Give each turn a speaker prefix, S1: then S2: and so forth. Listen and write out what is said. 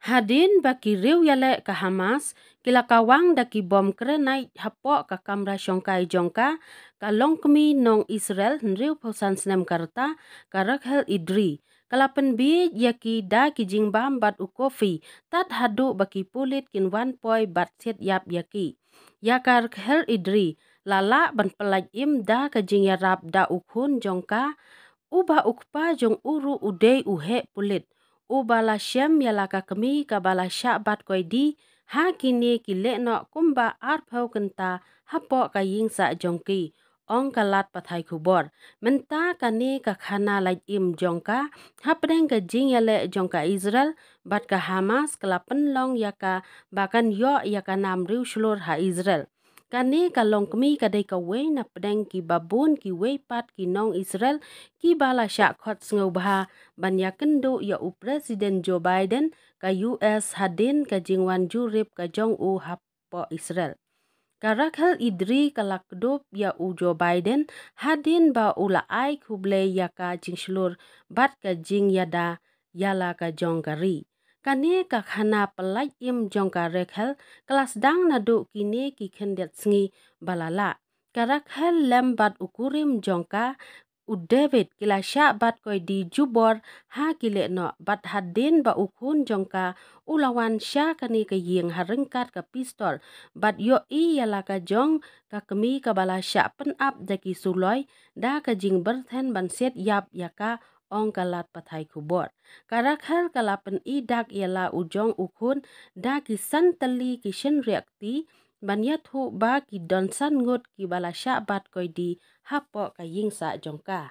S1: Hadin baki riu yale Hamas kila kawang daki bom kere nai hapo ka kamra shongkai jongka ka longkmi nong Israel nriu pausan snem karta ka rakhel idri kalapan bi yaki da ki jingbam bat ukofi tat hadu baki pulit kin wan poi bat set yap yaki yakar khel idri lala ban pelaj im da ka ya da ukhun jongka uba ukpa jong uru udei uhe pulit u bala shem yalaka kemi ka bala sha bat koi di ha kini ki le no kumba ar phau kenta po ka ying sa jongki ong kalat pathai khubor menta ka ne ka khana lai im jongka preng ka jing yale jongka israel bat ka hamas klapen long yaka bakan yo yaka nam riu shlor ha israel kani kalongkmi kadai kawei na pedang ki babun ki ki nong Israel ki bala sya khot sngau banya kendo ya u President Joe Biden ka US hadin ka jingwan jurib rip ka jong u hap po Israel. Karakhal idri kalakdop ya Joe Biden hadin ba ula ai kuble ya ka jingslur bat ka jing yada yala ka gari kani khana palai im jongka rekhel kelas dang nadu kini ki det sngi balala karakhel lem bat ukurim jongka kila kilasha bat koi di jubor ha kile no bat hadin ba ukun jongka ulawan sha kani ke yeng harengkat ka pistol bat yo i yala ka jong ka kemi ka bala sha pen ap suloi da ka jing berthen ban set yap yaka ong kalat patai kubot. karakhal kalapan i dak yala ujong ukhun da ki tali ki shen reakti banyat hu ba ki donsan ngot ki bat koi di hapok ka sa jongka